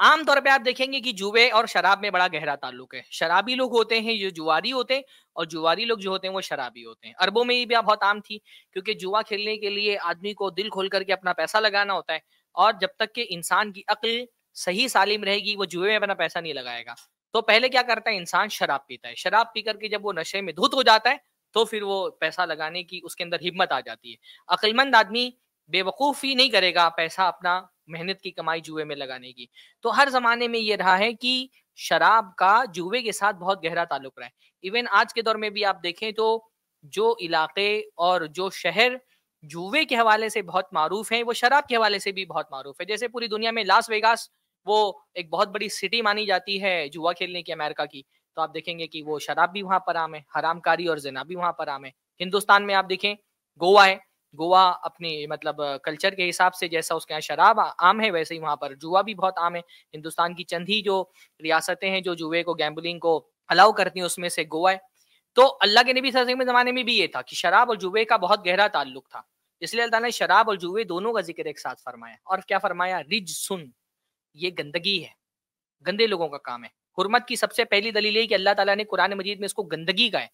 आमतौर पे आप देखेंगे कि जुए और शराब में बड़ा गहरा ताल्लुक है शराबी लोग होते हैं जो जुआरी होते हैं और जुआरी लोग जो होते हैं वो शराबी होते हैं अरबों में ये भी बहुत आम थी क्योंकि जुआ खेलने के लिए आदमी को दिल खोल करके अपना पैसा लगाना होता है और जब तक के इंसान की अक्ल सही सालिम रहेगी वो जुए में अपना पैसा नहीं लगाएगा तो पहले क्या करता है इंसान शराब पीता है शराब पी करके जब वो नशे में धुत हो जाता है तो फिर वो पैसा लगाने की उसके अंदर हिम्मत आ जाती है अक्लमंद आदमी बेवकूफ़ी नहीं करेगा पैसा अपना मेहनत की कमाई जुए में लगाने की तो हर जमाने में ये रहा है कि शराब का जुए के साथ बहुत गहरा ताल्लुक रहा है इवन आज के दौर में भी आप देखें तो जो इलाके और जो शहर जुए के हवाले से बहुत मरूफ हैं वो शराब के हवाले से भी बहुत मरूफ है जैसे पूरी दुनिया में लास वेगास वो एक बहुत बड़ी सिटी मानी जाती है जुआ खेलने की अमेरिका की तो आप देखेंगे कि वो शराब भी वहां पर आम है हरामकारी और जना भी वहां पर आम है हिंदुस्तान में आप देखें गोवा है गोवा अपनी मतलब कल्चर के हिसाब से जैसा उसके यहाँ शराब आम है वैसे ही वहाँ पर जुआ भी बहुत आम है हिंदुस्तान की चंद ही जो रियासतें हैं जो जुए को गैम्बलिंग को अलाउ करती हैं उसमें से गोवा है तो अल्लाह के नबी सल्लल्लाहु ज़माने में भी ये था कि शराब और जुए का बहुत गहरा ताल्लुक था इसलिए अल्लाह ने शराब और जुए दोनों का जिक्र एक साथ फरमाया और क्या फरमाया रिज सुन ये गंदगी है गंदे लोगों का काम है हुरमत की सबसे पहली दलील है कि अल्लाह ताला ने कुरान मजीद में इसको गंदगी का है